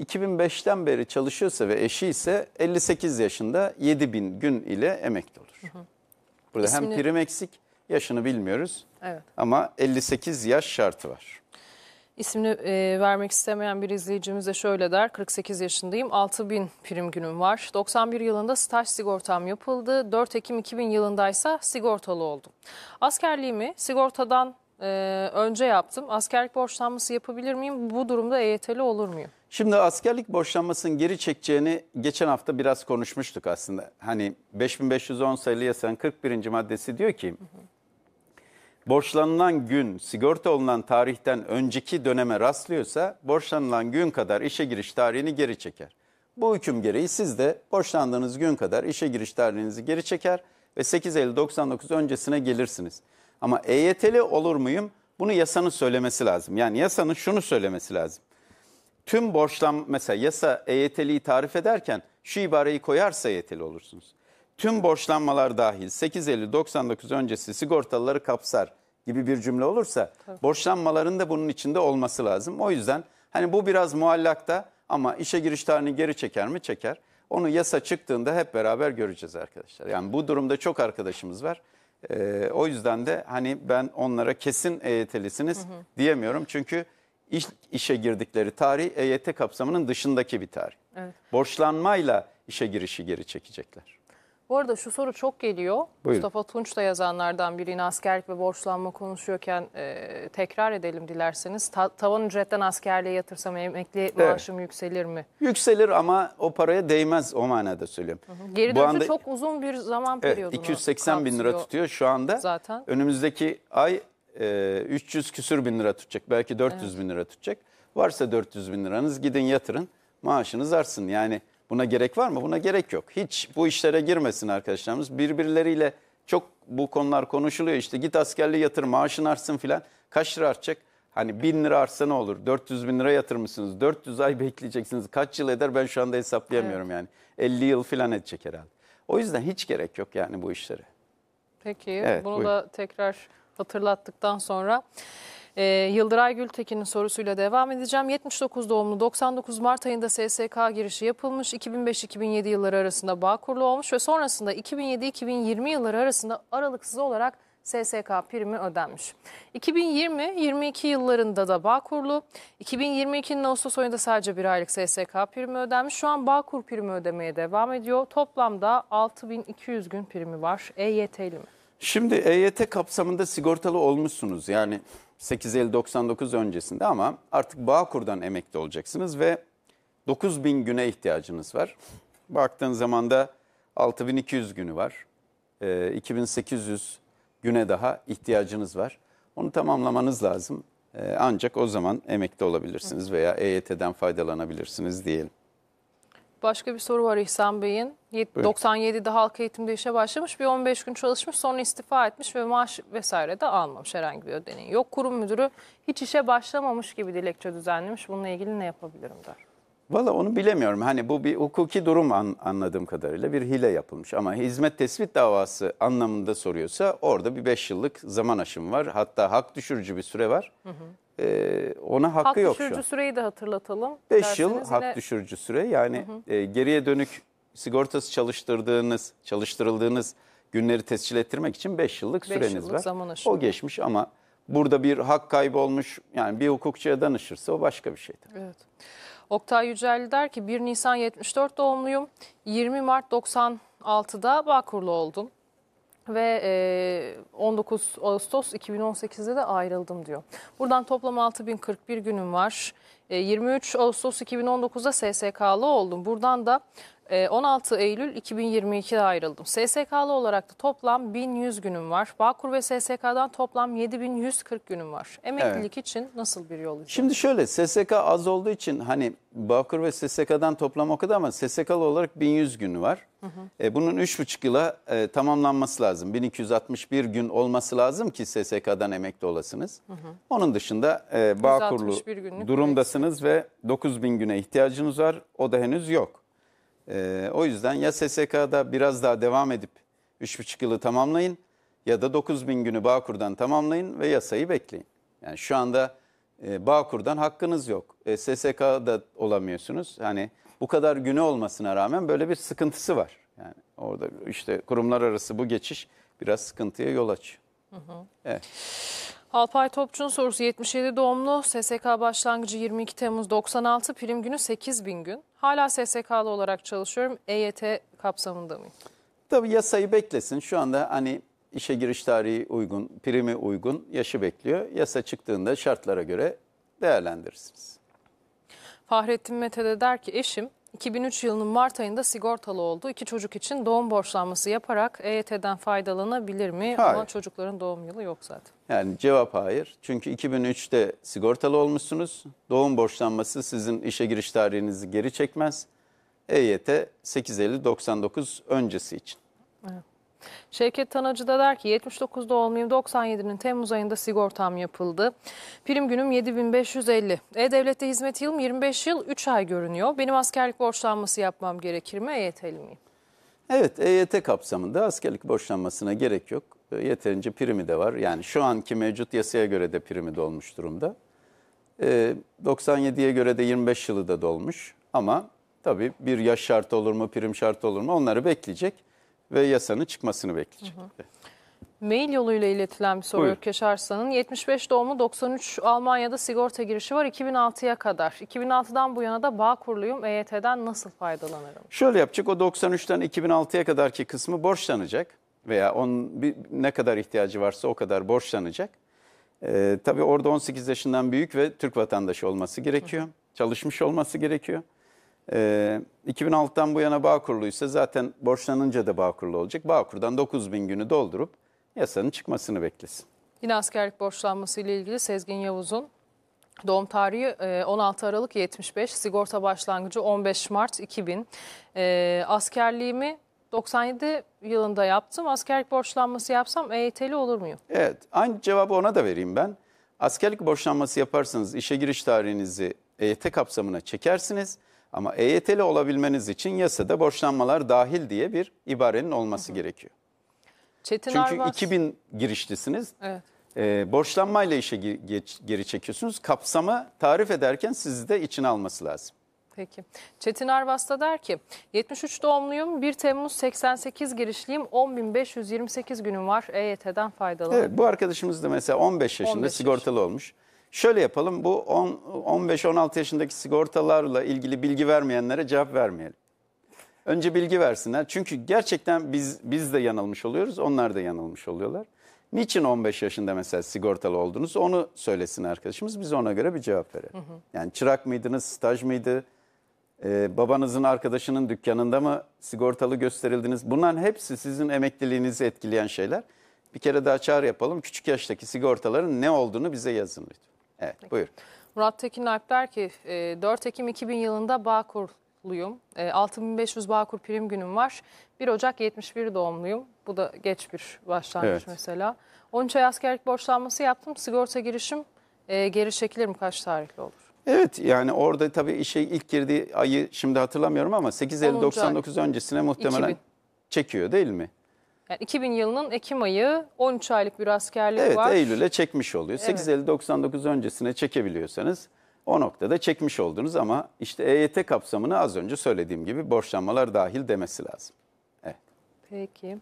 2005'ten beri çalışıyorsa ve eşi ise 58 yaşında 7000 gün ile emekli olur. Hı hı. Burada İsmini... hem prim eksik yaşını bilmiyoruz evet. ama 58 yaş şartı var. İsmini e, vermek istemeyen bir izleyicimiz de şöyle der. 48 yaşındayım. 6 bin prim günüm var. 91 yılında staj sigortam yapıldı. 4 Ekim 2000 yılındaysa sigortalı oldum. Askerliğimi sigortadan e, önce yaptım. Askerlik borçlanması yapabilir miyim? Bu durumda EYT'li olur muyum? Şimdi askerlik borçlanmasının geri çekeceğini geçen hafta biraz konuşmuştuk aslında. Hani 5510 sayılı yasanın 41. maddesi diyor ki... Hı hı borçlanılan gün sigorta olunan tarihten önceki döneme rastlıyorsa borçlanılan gün kadar işe giriş tarihini geri çeker. Bu hüküm gereği siz de borçlandığınız gün kadar işe giriş tarihinizi geri çeker ve 8 Eylül 99 öncesine gelirsiniz. Ama EYT'li olur muyum? Bunu yasanın söylemesi lazım. Yani yasanın şunu söylemesi lazım. Tüm borçlan mesela yasa EYT'liyi tarif ederken şu ibareyi koyarsa EYT'li olursunuz tüm borçlanmalar dahil 8.50-99 öncesi sigortalıları kapsar gibi bir cümle olursa Tabii. borçlanmaların da bunun içinde olması lazım. O yüzden hani bu biraz muallakta ama işe giriş tarihini geri çeker mi? Çeker. Onu yasa çıktığında hep beraber göreceğiz arkadaşlar. Yani bu durumda çok arkadaşımız var. Ee, o yüzden de hani ben onlara kesin EYT'lisiniz hı hı. diyemiyorum. Çünkü iş, işe girdikleri tarih EYT kapsamının dışındaki bir tarih. Evet. Borçlanmayla işe girişi geri çekecekler. Bu arada şu soru çok geliyor. Buyurun. Mustafa Tunç da yazanlardan biri askerlik ve borçlanma konuşuyorken e, tekrar edelim dilerseniz. Ta, tavan ücretten askerliğe yatırsam emekli evet. maaşım yükselir mi? Yükselir ama o paraya değmez o manada söylüyorum. Hı hı. Geri dönüşü anda, çok uzun bir zaman periyodu. 280 bin lira tutuyor şu anda. Zaten. Önümüzdeki ay e, 300 küsür bin lira tutacak. Belki 400 evet. bin lira tutacak. Varsa 400 bin liranız gidin yatırın maaşınız artsın. Yani... Buna gerek var mı? Buna gerek yok. Hiç bu işlere girmesin arkadaşlarımız. Birbirleriyle çok bu konular konuşuluyor. İşte git askerliğe yatır maaşın artsın filan. Kaç lira artacak? Hani bin lira artsa ne olur? 400 bin lira yatırmışsınız. 400 ay bekleyeceksiniz. Kaç yıl eder ben şu anda hesaplayamıyorum evet. yani. 50 yıl filan edecek herhalde. O yüzden hiç gerek yok yani bu işlere. Peki evet, bunu buyurun. da tekrar hatırlattıktan sonra. E, Yıldıray Gültekin'in sorusuyla devam edeceğim. 79 doğumlu 99 Mart ayında SSK girişi yapılmış. 2005-2007 yılları arasında bağ kurulu olmuş ve sonrasında 2007-2020 yılları arasında aralıksız olarak SSK primi ödenmiş. 2020-22 yıllarında da Bağkurlu, 2022'nin Ağustos ayında sadece bir aylık SSK primi ödenmiş. Şu an Bağkur primi ödemeye devam ediyor. Toplamda 6200 gün primi var. EYT'li mi? Şimdi EYT kapsamında sigortalı olmuşsunuz. Yani 8 Eylül 99 öncesinde ama artık Bağkur'dan emekli olacaksınız ve 9000 güne ihtiyacınız var. Baktığın zaman da 6200 günü var. E, ee, 2800 güne daha ihtiyacınız var. Onu tamamlamanız lazım. E, ancak o zaman emekli olabilirsiniz veya EYT'den faydalanabilirsiniz diyelim. Başka bir soru var İhsan Bey'in. 97'de halk eğitimde işe başlamış, bir 15 gün çalışmış, sonra istifa etmiş ve maaş vesaire de almamış herhangi bir ödeneği yok. Kurum müdürü hiç işe başlamamış gibi dilekçe düzenlemiş. Bununla ilgili ne yapabilirim der. Valla onu bilemiyorum. Hani bu bir hukuki durum an, anladığım kadarıyla bir hile yapılmış. Ama hizmet tespit davası anlamında soruyorsa orada bir 5 yıllık zaman aşımı var. Hatta hak düşürücü bir süre var. Hı hı e, ona hakkı hak yok şu an. düşürücü süreyi de hatırlatalım. 5 yıl derseniz hak yine- düşürücü süre yani e, geriye dönük sigortası çalıştırdığınız, çalıştırıldığınız günleri tescil ettirmek için 5 yıllık Beş süreniz yıllık var. zaman aşımı. O geçmiş ama burada bir hak kaybı olmuş yani bir hukukçuya danışırsa o başka bir şeydir. Evet. Oktay Yücel der ki 1 Nisan 74 doğumluyum. 20 Mart 96'da Bağkurlu oldum ve 19 Ağustos 2018'de de ayrıldım diyor. Buradan toplam 6041 günüm var. 23 e, Ağustos 2019'da SSK'lı oldum. Buradan da 16 e, Eylül 2022'de ayrıldım. SSK'lı olarak da toplam 1100 günüm var. Bağkur ve SSK'dan toplam 7140 günüm var. Emeklilik evet. için nasıl bir yol? Şimdi şöyle SSK az olduğu için hani Bağkur ve SSK'dan toplam o kadar ama SSK'lı olarak 1100 günü var. Hı hı. E, bunun 3,5 yıla e, tamamlanması lazım. 1261 gün olması lazım ki SSK'dan emekli olasınız. Hı hı. Onun dışında e, Bağkurlu durumda yaşındasınız ve 9000 güne ihtiyacınız var. O da henüz yok. Ee, o yüzden ya SSK'da biraz daha devam edip 3,5 yılı tamamlayın ya da 9000 günü Bağkur'dan tamamlayın ve yasayı bekleyin. Yani şu anda e, Bağkur'dan hakkınız yok. E, SSK'da olamıyorsunuz. Hani bu kadar günü olmasına rağmen böyle bir sıkıntısı var. Yani orada işte kurumlar arası bu geçiş biraz sıkıntıya yol açıyor. Hı hı. Evet. Alpay Topçu'nun sorusu 77 doğumlu, SSK başlangıcı 22 Temmuz 96, prim günü 8 bin gün. Hala SSK'lı olarak çalışıyorum, EYT kapsamında mıyım? Tabii yasayı beklesin. Şu anda hani işe giriş tarihi uygun, primi uygun, yaşı bekliyor. Yasa çıktığında şartlara göre değerlendirirsiniz. Fahrettin Mete de der ki eşim 2003 yılının Mart ayında sigortalı oldu. İki çocuk için doğum borçlanması yaparak EYT'den faydalanabilir mi? Hayır. Ama çocukların doğum yılı yok zaten. Yani cevap hayır. Çünkü 2003'te sigortalı olmuşsunuz. Doğum borçlanması sizin işe giriş tarihinizi geri çekmez. EYT 850-99 öncesi için. Evet. Şevket Tanacı da der ki 79 doğumluyum 97'nin Temmuz ayında sigortam yapıldı. Prim günüm 7550. E-Devlet'te hizmet yılım 25 yıl 3 ay görünüyor. Benim askerlik borçlanması yapmam gerekir mi? EYT'li miyim? Evet EYT kapsamında askerlik borçlanmasına gerek yok. E, yeterince primi de var. Yani şu anki mevcut yasaya göre de primi dolmuş durumda. E, 97'ye göre de 25 yılı da dolmuş ama tabii bir yaş şartı olur mu, prim şartı olur mu onları bekleyecek ve yasanın çıkmasını bekleyecek. Hı hı. Mail yoluyla iletilen bir soru Buyur. 75 doğumlu 93 Almanya'da sigorta girişi var 2006'ya kadar. 2006'dan bu yana da bağ kuruluyum EYT'den nasıl faydalanırım? Şöyle yapacak o 93'ten 2006'ya kadarki kısmı borçlanacak veya on, bir, ne kadar ihtiyacı varsa o kadar borçlanacak. Ee, tabii orada 18 yaşından büyük ve Türk vatandaşı olması gerekiyor. Hı. Çalışmış olması gerekiyor. 2006'dan ee, bu yana Bağkurlu ise zaten borçlanınca da Bağkurlu olacak. Bağkur'dan 9 bin günü doldurup yasanın çıkmasını beklesin. Yine askerlik borçlanması ile ilgili Sezgin Yavuz'un Doğum tarihi 16 e, Aralık 75, sigorta başlangıcı 15 Mart 2000. E, askerliğimi 97 yılında yaptım. Askerlik borçlanması yapsam EYT'li olur muyum? Evet, aynı cevabı ona da vereyim ben. Askerlik borçlanması yaparsanız işe giriş tarihinizi EYT kapsamına çekersiniz. Ama EYT'li olabilmeniz için yasada borçlanmalar dahil diye bir ibarenin olması Hı. gerekiyor. Çetin Çünkü Armas... 2000 girişlisiniz. Evet. E, ee, borçlanmayla işe geç, geri çekiyorsunuz. Kapsamı tarif ederken sizi de içine alması lazım. Peki. Çetin Arbasta der ki 73 doğumluyum 1 Temmuz 88 girişliyim 10.528 günüm var EYT'den faydalı. Evet bu arkadaşımız da mesela 15 yaşında 15 sigortalı olmuş. Şöyle yapalım bu 15-16 yaşındaki sigortalarla ilgili bilgi vermeyenlere cevap vermeyelim. Önce bilgi versinler. Çünkü gerçekten biz, biz de yanılmış oluyoruz onlar da yanılmış oluyorlar. Niçin 15 yaşında mesela sigortalı oldunuz onu söylesin arkadaşımız biz ona göre bir cevap verelim. Hı hı. Yani çırak mıydınız, staj mıydı, ee, babanızın arkadaşının dükkanında mı sigortalı gösterildiniz? Bunların hepsi sizin emekliliğinizi etkileyen şeyler. Bir kere daha çağrı yapalım küçük yaştaki sigortaların ne olduğunu bize yazın lütfen. Evet Peki. buyur. Murat Tekin Alp der ki 4 e, Ekim 2000 yılında bağkurluyum 6500 e, Bağkur prim günüm var. 1 Ocak 71 doğumluyum. Bu da geç bir başlangıç evet. mesela. 13 ay askerlik borçlanması yaptım. Sigorta girişim e, geri çekilir mi? Kaç tarihli olur? Evet yani orada tabii işe ilk girdiği ayı şimdi hatırlamıyorum ama 8 Eylül 99 öncesine muhtemelen 2000. çekiyor değil mi? Yani 2000 yılının Ekim ayı 13 aylık bir askerlik evet, var. Evet Eylül'e çekmiş oluyor. Evet. 8 Eylül 99 öncesine çekebiliyorsanız o noktada çekmiş oldunuz ama işte EYT kapsamını az önce söylediğim gibi borçlanmalar dahil demesi lazım. Evet. Peki.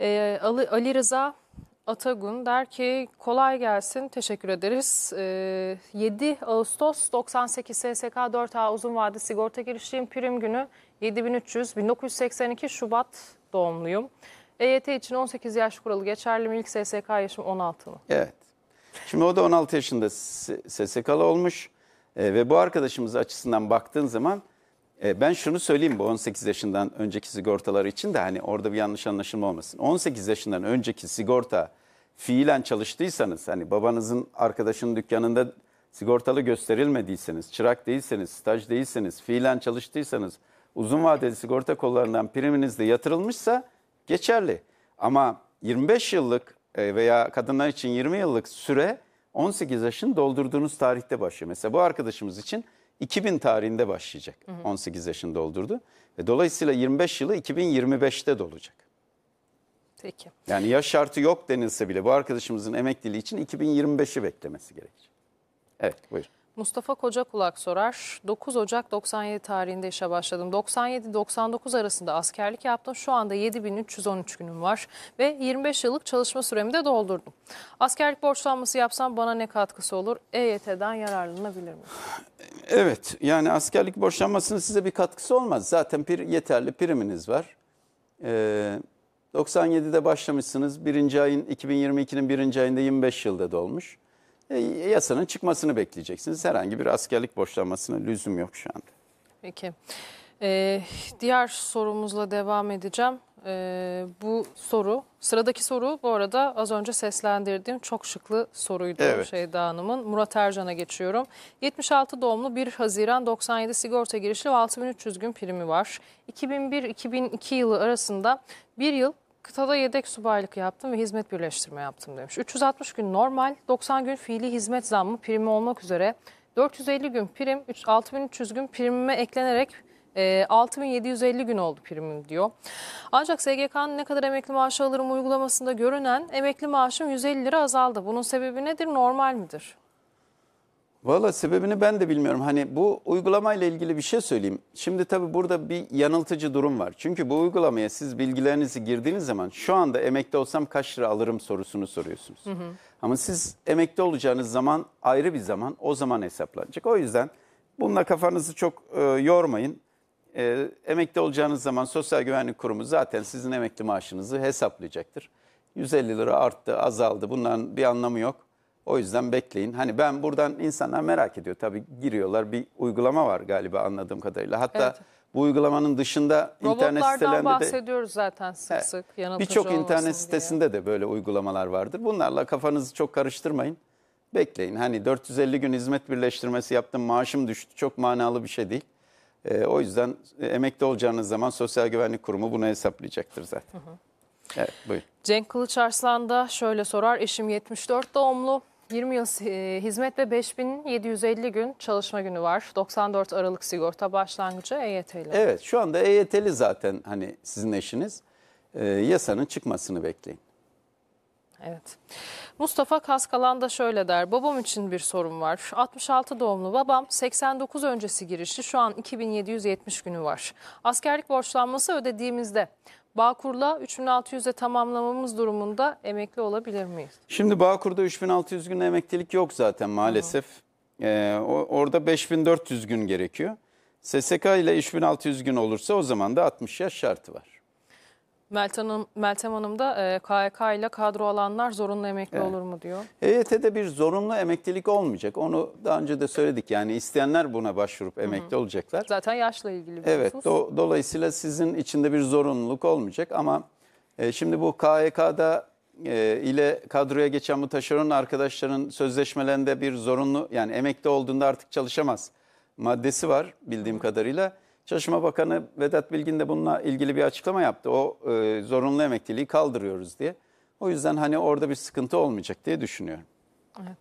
Ee, Ali, Ali Rıza Atagun der ki kolay gelsin teşekkür ederiz. Ee, 7 Ağustos 98 SSK 4A uzun vade sigorta girişliğim prim günü 7300 1982 Şubat doğumluyum. EYT için 18 yaş kuralı geçerli mi? İlk SSK yaşım 16 mı? Evet. Şimdi o da 16 yaşında SSK'lı olmuş e, ve bu arkadaşımız açısından baktığın zaman e, ben şunu söyleyeyim bu 18 yaşından önceki sigortalar için de hani orada bir yanlış anlaşılma olmasın. 18 yaşından önceki sigorta fiilen çalıştıysanız hani babanızın arkadaşının dükkanında sigortalı gösterilmediyseniz, çırak değilseniz, staj değilseniz, fiilen çalıştıysanız uzun vadeli sigorta kollarından priminiz de yatırılmışsa geçerli. Ama 25 yıllık e, veya kadınlar için 20 yıllık süre 18 yaşın doldurduğunuz tarihte başlıyor. Mesela bu arkadaşımız için 2000 tarihinde başlayacak. 18 yaşını doldurdu. Ve dolayısıyla 25 yılı 2025'te dolacak. Peki. Yani yaş şartı yok denilse bile bu arkadaşımızın emekliliği için 2025'i beklemesi gerekir. Evet buyurun. Mustafa Koca Kulak sorar. 9 Ocak 97 tarihinde işe başladım. 97-99 arasında askerlik yaptım. Şu anda 7313 günüm var ve 25 yıllık çalışma süremi de doldurdum. Askerlik borçlanması yapsam bana ne katkısı olur? EYT'den yararlanabilir miyim? Evet yani askerlik borçlanmasının size bir katkısı olmaz. Zaten pir, yeterli priminiz var. Ee, 97'de başlamışsınız. Birinci ayın 2022'nin birinci ayında 25 yılda dolmuş. E, yasanın çıkmasını bekleyeceksiniz. Herhangi bir askerlik boşlanmasına lüzum yok şu anda. Peki. Ee, diğer sorumuzla devam edeceğim. Ee, bu soru, sıradaki soru bu arada az önce seslendirdiğim çok şıklı soruydu evet. Şeyda Hanım'ın. Murat Ercan'a geçiyorum. 76 doğumlu 1 Haziran 97 sigorta girişli 6300 gün primi var. 2001-2002 yılı arasında bir yıl Kıtada yedek subaylık yaptım ve hizmet birleştirme yaptım demiş. 360 gün normal, 90 gün fiili hizmet zammı primi olmak üzere 450 gün prim, 6300 gün primime eklenerek 6750 e, gün oldu primim diyor. Ancak SGK'nın ne kadar emekli maaşı alırım uygulamasında görünen emekli maaşım 150 lira azaldı. Bunun sebebi nedir? Normal midir? Valla sebebini ben de bilmiyorum. Hani bu uygulamayla ilgili bir şey söyleyeyim. Şimdi tabii burada bir yanıltıcı durum var. Çünkü bu uygulamaya siz bilgilerinizi girdiğiniz zaman şu anda emekli olsam kaç lira alırım sorusunu soruyorsunuz. Hı hı. Ama siz emekli olacağınız zaman ayrı bir zaman o zaman hesaplanacak. O yüzden bununla kafanızı çok e, yormayın. E, emekli olacağınız zaman Sosyal Güvenlik Kurumu zaten sizin emekli maaşınızı hesaplayacaktır. 150 lira arttı azaldı bunların bir anlamı yok. O yüzden bekleyin. Hani ben buradan insanlar merak ediyor. Tabii giriyorlar bir uygulama var galiba anladığım kadarıyla. Hatta evet. bu uygulamanın dışında internet sitelerinde de... bahsediyoruz zaten sık he, sık yanıltıcı Birçok internet diye. sitesinde de böyle uygulamalar vardır. Bunlarla kafanızı çok karıştırmayın. Bekleyin. Hani 450 gün hizmet birleştirmesi yaptım maaşım düştü. Çok manalı bir şey değil. E, o yüzden emekli olacağınız zaman Sosyal Güvenlik Kurumu bunu hesaplayacaktır zaten. Hı hı. Evet buyurun. Cenk Kılıç da şöyle sorar. Eşim 74 doğumlu. 20 yıl e, hizmet ve 5750 gün çalışma günü var. 94 Aralık sigorta başlangıcı EYT'li. Evet şu anda EYT'li zaten hani sizin eşiniz. E, yasanın çıkmasını bekleyin. Evet. Mustafa Kaskalan da şöyle der. Babam için bir sorun var. 66 doğumlu babam 89 öncesi girişi şu an 2770 günü var. Askerlik borçlanması ödediğimizde Bağkur'la 3600'e tamamlamamız durumunda emekli olabilir miyiz? Şimdi Bağkur'da 3600 gün emeklilik yok zaten maalesef. Ee, orada 5400 gün gerekiyor. SSK ile 3600 gün olursa o zaman da 60 yaş şartı var. Meltem Hanım, Meltem Hanım da e, KYK ile kadro alanlar zorunlu emekli evet. olur mu diyor. EYT'de bir zorunlu emeklilik olmayacak. Onu daha önce de söyledik. Yani isteyenler buna başvurup emekli Hı -hı. olacaklar. Zaten yaşla ilgili Evet. Do dolayısıyla sizin içinde bir zorunluluk olmayacak ama e, şimdi bu KYK'da e, ile kadroya geçen bu taşeron arkadaşların sözleşmelerinde bir zorunlu yani emekli olduğunda artık çalışamaz maddesi var bildiğim Hı -hı. kadarıyla. Çalışma Bakanı Vedat Bilgin de bununla ilgili bir açıklama yaptı. O e, zorunlu emekliliği kaldırıyoruz diye. O yüzden hani orada bir sıkıntı olmayacak diye düşünüyorum. Evet.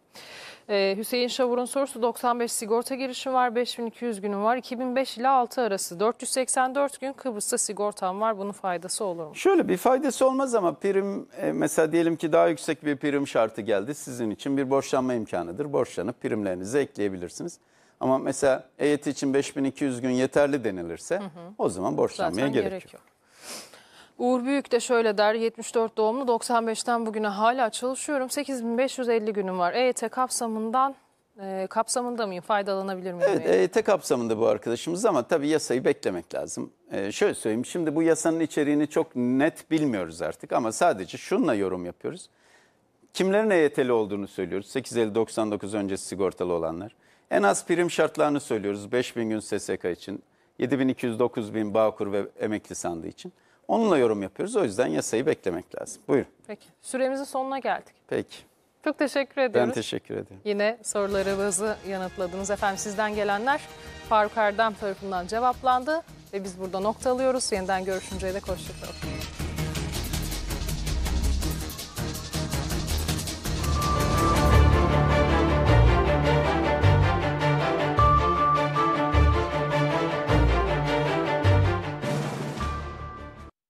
Ee, Hüseyin Şavur'un sorusu 95 sigorta girişim var, 5200 günüm var. 2005 ile 6 arası 484 gün Kıbrıs'ta sigortam var. Bunun faydası olur mu? Şöyle bir faydası olmaz ama prim e, mesela diyelim ki daha yüksek bir prim şartı geldi. Sizin için bir borçlanma imkanıdır. Borçlanıp primlerinizi ekleyebilirsiniz. Ama mesela EYT için 5200 gün yeterli denilirse hı hı. o zaman borçlanmaya gerek, gerek yok. yok. Uğur Büyük de şöyle der 74 doğumlu 95'ten bugüne hala çalışıyorum 8550 günüm var EYT kapsamından e, kapsamında mıyım faydalanabilir miyim? Evet EYT kapsamında bu arkadaşımız ama tabii yasayı beklemek lazım. E, şöyle söyleyeyim şimdi bu yasanın içeriğini çok net bilmiyoruz artık ama sadece şunla yorum yapıyoruz. Kimlerin EYT'li olduğunu söylüyoruz 8599 öncesi sigortalı olanlar. En az prim şartlarını söylüyoruz 5000 gün SSK için, 7200 9000 Bağkur ve emekli sandığı için. Onunla yorum yapıyoruz. O yüzden yasayı beklemek lazım. Buyurun. Peki. Süremizin sonuna geldik. Peki. Çok teşekkür ediyoruz. Ben teşekkür ederim. Yine sorularımızı yanıtladınız. Efendim sizden gelenler Faruk Erdem tarafından cevaplandı ve biz burada nokta alıyoruz. Yeniden görüşünceye dek hoşçakalın.